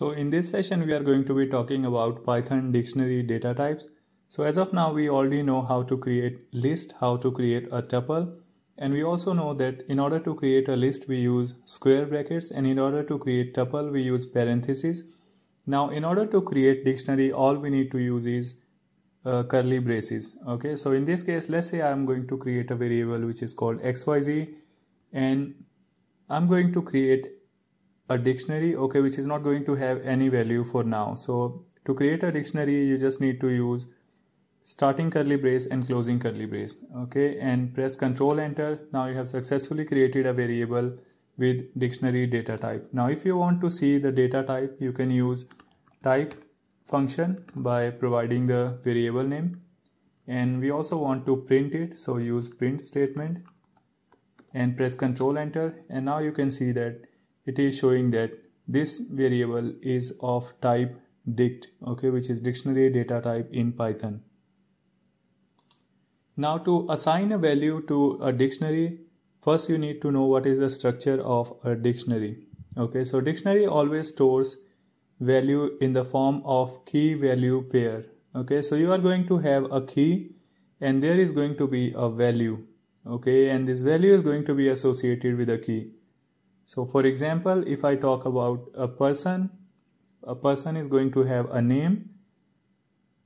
So in this session, we are going to be talking about Python dictionary data types. So as of now, we already know how to create list, how to create a tuple. And we also know that in order to create a list, we use square brackets. And in order to create tuple, we use parentheses. Now, in order to create dictionary, all we need to use is uh, curly braces. Okay, so in this case, let's say I'm going to create a variable which is called xyz. And I'm going to create a dictionary okay which is not going to have any value for now so to create a dictionary you just need to use starting curly brace and closing curly brace okay and press control enter now you have successfully created a variable with dictionary data type now if you want to see the data type you can use type function by providing the variable name and we also want to print it so use print statement and press control enter and now you can see that it is showing that this variable is of type dict okay which is dictionary data type in python now to assign a value to a dictionary first you need to know what is the structure of a dictionary okay so dictionary always stores value in the form of key value pair okay so you are going to have a key and there is going to be a value okay and this value is going to be associated with a key so for example, if I talk about a person, a person is going to have a name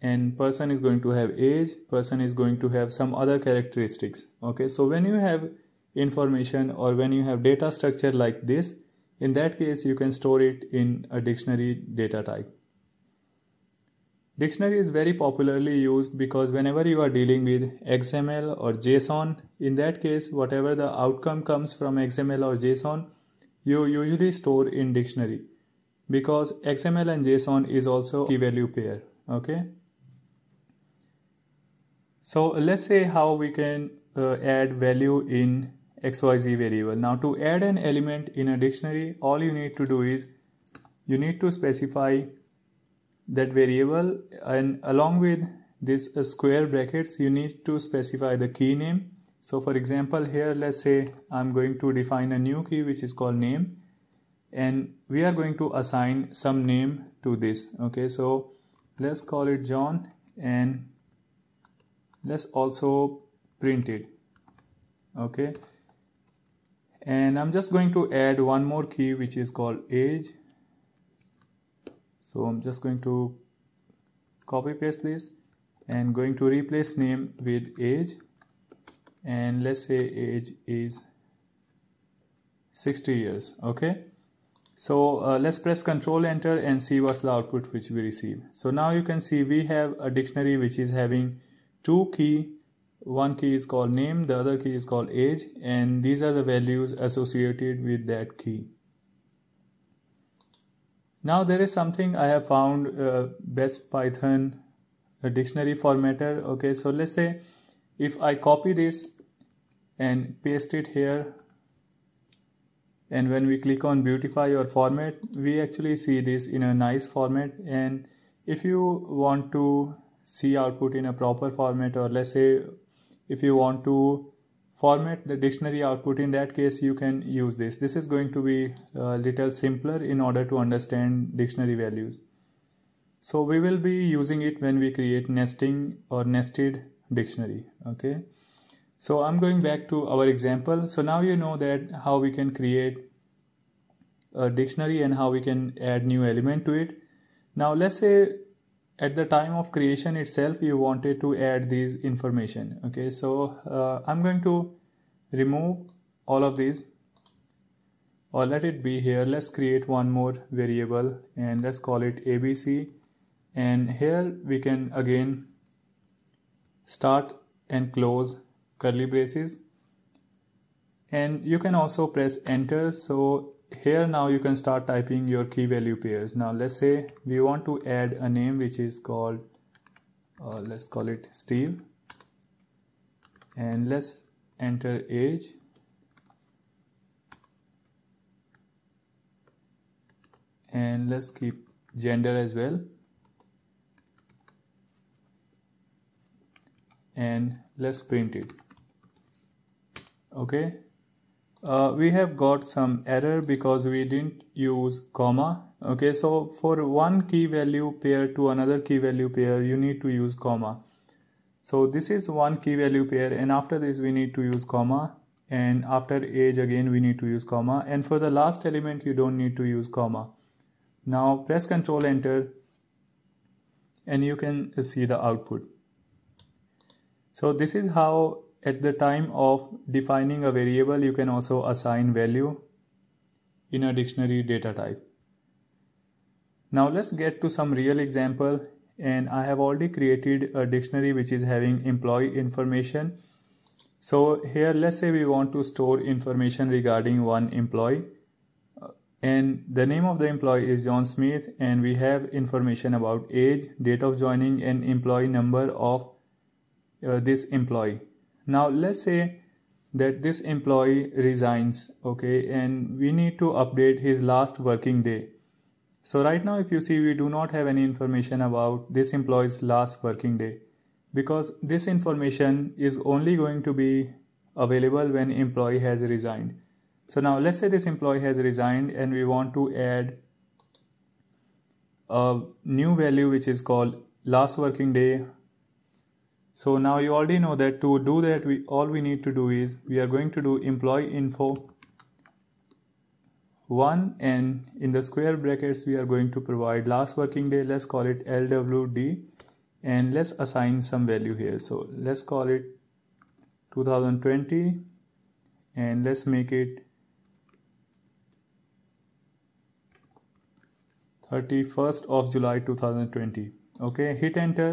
and person is going to have age, person is going to have some other characteristics. Okay, so when you have information or when you have data structure like this, in that case you can store it in a dictionary data type. Dictionary is very popularly used because whenever you are dealing with XML or JSON, in that case, whatever the outcome comes from XML or JSON, you usually store in dictionary because xml and json is also key value pair okay so let's say how we can uh, add value in xyz variable now to add an element in a dictionary all you need to do is you need to specify that variable and along with this uh, square brackets you need to specify the key name so for example here let's say I'm going to define a new key which is called name and we are going to assign some name to this okay so let's call it John and let's also print it okay and I'm just going to add one more key which is called age so I'm just going to copy paste this and going to replace name with age and let's say age is 60 years okay so uh, let's press control enter and see what's the output which we receive so now you can see we have a dictionary which is having two key one key is called name the other key is called age and these are the values associated with that key now there is something i have found uh, best python uh, dictionary formatter okay so let's say if i copy this and paste it here and when we click on beautify your format we actually see this in a nice format and if you want to see output in a proper format or let's say if you want to format the dictionary output in that case you can use this this is going to be a little simpler in order to understand dictionary values so we will be using it when we create nesting or nested dictionary okay so I'm going back to our example. So now you know that how we can create a dictionary and how we can add new element to it. Now let's say at the time of creation itself you wanted to add these information. Okay, so uh, I'm going to remove all of these or let it be here. Let's create one more variable and let's call it ABC and here we can again start and close curly braces and you can also press enter so here now you can start typing your key value pairs now let's say we want to add a name which is called uh, let's call it Steve and let's enter age and let's keep gender as well and let's print it okay uh, we have got some error because we didn't use comma okay so for one key value pair to another key value pair you need to use comma so this is one key value pair and after this we need to use comma and after age again we need to use comma and for the last element you don't need to use comma now press Control enter and you can see the output so this is how at the time of defining a variable, you can also assign value in a dictionary data type. Now let's get to some real example and I have already created a dictionary which is having employee information. So here let's say we want to store information regarding one employee uh, and the name of the employee is John Smith and we have information about age, date of joining and employee number of uh, this employee now let's say that this employee resigns okay and we need to update his last working day so right now if you see we do not have any information about this employee's last working day because this information is only going to be available when employee has resigned so now let's say this employee has resigned and we want to add a new value which is called last working day so now you already know that to do that we all we need to do is we are going to do employee info 1 and in the square brackets we are going to provide last working day let's call it LWD and let's assign some value here so let's call it 2020 and let's make it 31st of July 2020 okay hit enter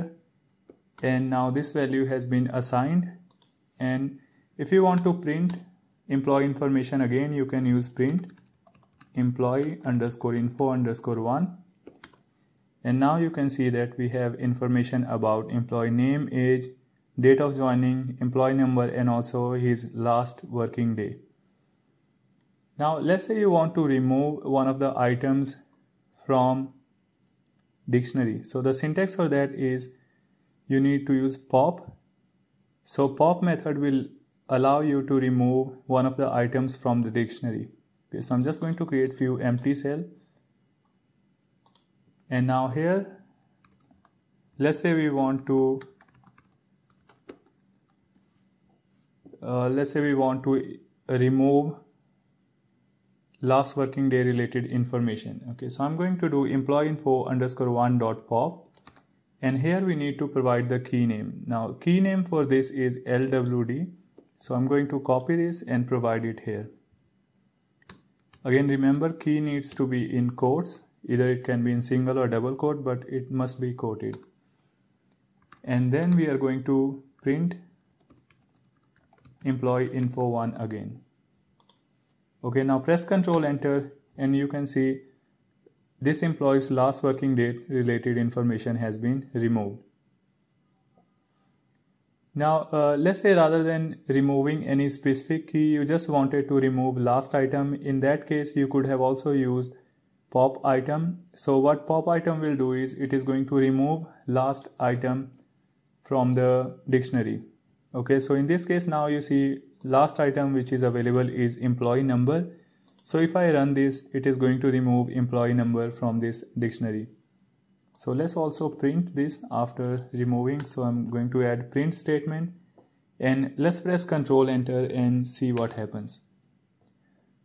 and now this value has been assigned and if you want to print employee information again you can use print employee underscore info underscore one and now you can see that we have information about employee name age date of joining employee number and also his last working day now let's say you want to remove one of the items from dictionary so the syntax for that is you need to use pop. So pop method will allow you to remove one of the items from the dictionary. Okay, so I'm just going to create few empty cell. And now here, let's say we want to uh, let's say we want to remove last working day related information okay so i'm going to do employee info underscore one dot pop and here we need to provide the key name. Now key name for this is LWD. So I'm going to copy this and provide it here. Again remember key needs to be in quotes. Either it can be in single or double quote but it must be quoted. And then we are going to print employee info1 again. Okay now press control enter and you can see this employee's last working date related information has been removed. Now, uh, let's say rather than removing any specific key, you just wanted to remove last item. In that case, you could have also used pop item. So what pop item will do is it is going to remove last item from the dictionary. Okay, so in this case, now you see last item which is available is employee number so if I run this, it is going to remove employee number from this dictionary. So let's also print this after removing. So I'm going to add print statement and let's press control enter and see what happens.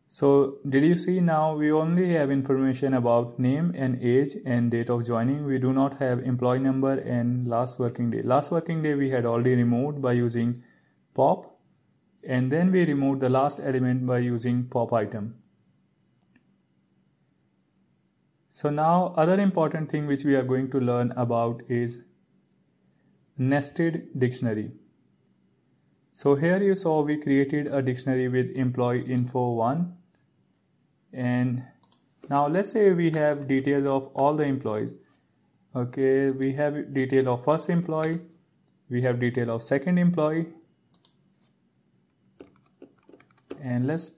So did you see now we only have information about name and age and date of joining. We do not have employee number and last working day. Last working day we had already removed by using pop and then we removed the last element by using pop item. So now other important thing which we are going to learn about is nested dictionary. So here you saw we created a dictionary with employee info 1 and now let's say we have details of all the employees. Okay, we have detail of first employee, we have detail of second employee and let's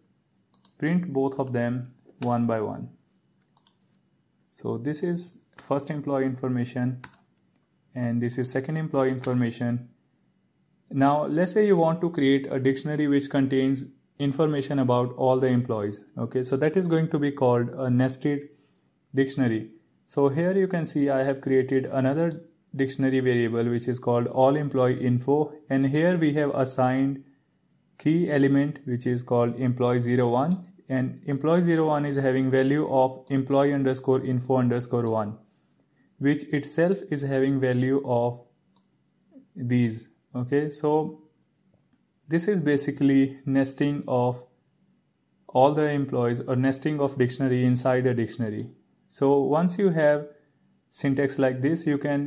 print both of them one by one so this is first employee information and this is second employee information now let's say you want to create a dictionary which contains information about all the employees okay so that is going to be called a nested dictionary so here you can see I have created another dictionary variable which is called all employee info and here we have assigned key element which is called employee 01 and employee01 is having value of employee underscore info underscore 1 which itself is having value of these okay so this is basically nesting of all the employees or nesting of dictionary inside a dictionary so once you have syntax like this you can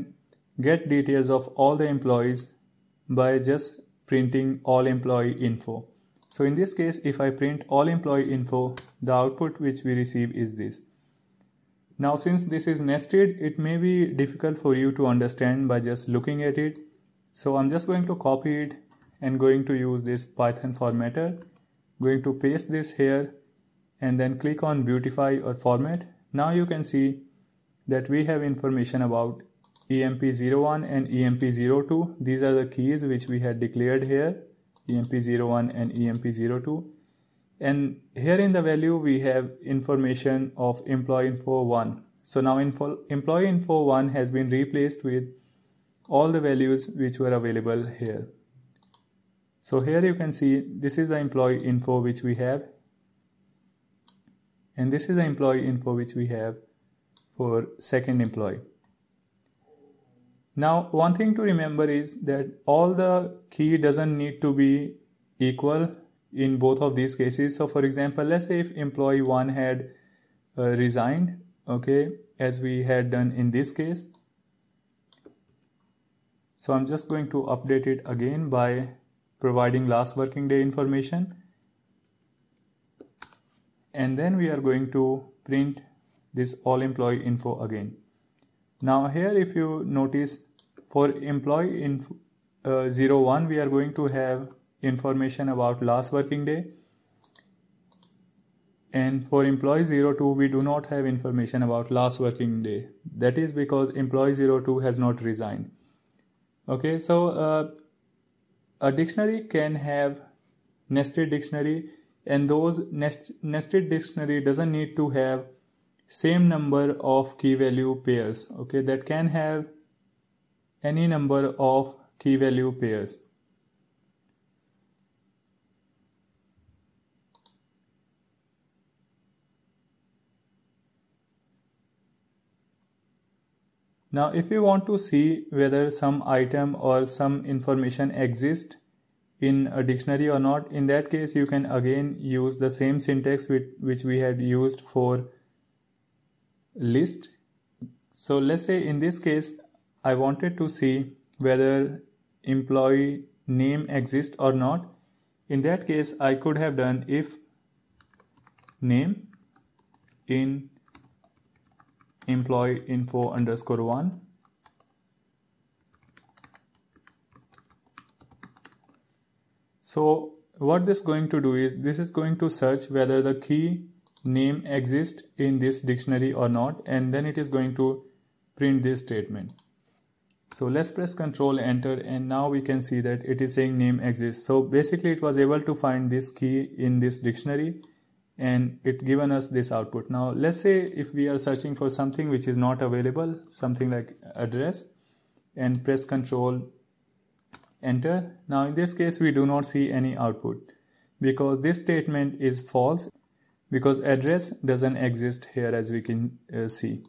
get details of all the employees by just printing all employee info so in this case, if I print all employee info, the output which we receive is this. Now since this is nested, it may be difficult for you to understand by just looking at it. So I'm just going to copy it and going to use this Python formatter. Going to paste this here and then click on beautify or format. Now you can see that we have information about EMP01 and EMP02. These are the keys which we had declared here emp01 and emp02 and here in the value we have information of employee info 1 so now info, employee info 1 has been replaced with all the values which were available here so here you can see this is the employee info which we have and this is the employee info which we have for second employee now, one thing to remember is that all the key doesn't need to be equal in both of these cases. So, for example, let's say if employee 1 had uh, resigned, okay, as we had done in this case. So, I'm just going to update it again by providing last working day information. And then we are going to print this all employee info again now here if you notice for employee in uh, 01 we are going to have information about last working day and for employee 02 we do not have information about last working day that is because employee 02 has not resigned okay so uh, a dictionary can have nested dictionary and those nest, nested dictionary doesn't need to have same number of key value pairs okay that can have any number of key value pairs Now if you want to see whether some item or some information exists in a dictionary or not, in that case you can again use the same syntax which, which we had used for list. So let's say in this case, I wanted to see whether employee name exists or not. In that case, I could have done if name in employee info underscore one So what this going to do is this is going to search whether the key name exist in this dictionary or not and then it is going to print this statement so let's press control enter and now we can see that it is saying name exists so basically it was able to find this key in this dictionary and it given us this output now let's say if we are searching for something which is not available something like address and press control enter now in this case we do not see any output because this statement is false because address doesn't exist here as we can uh, see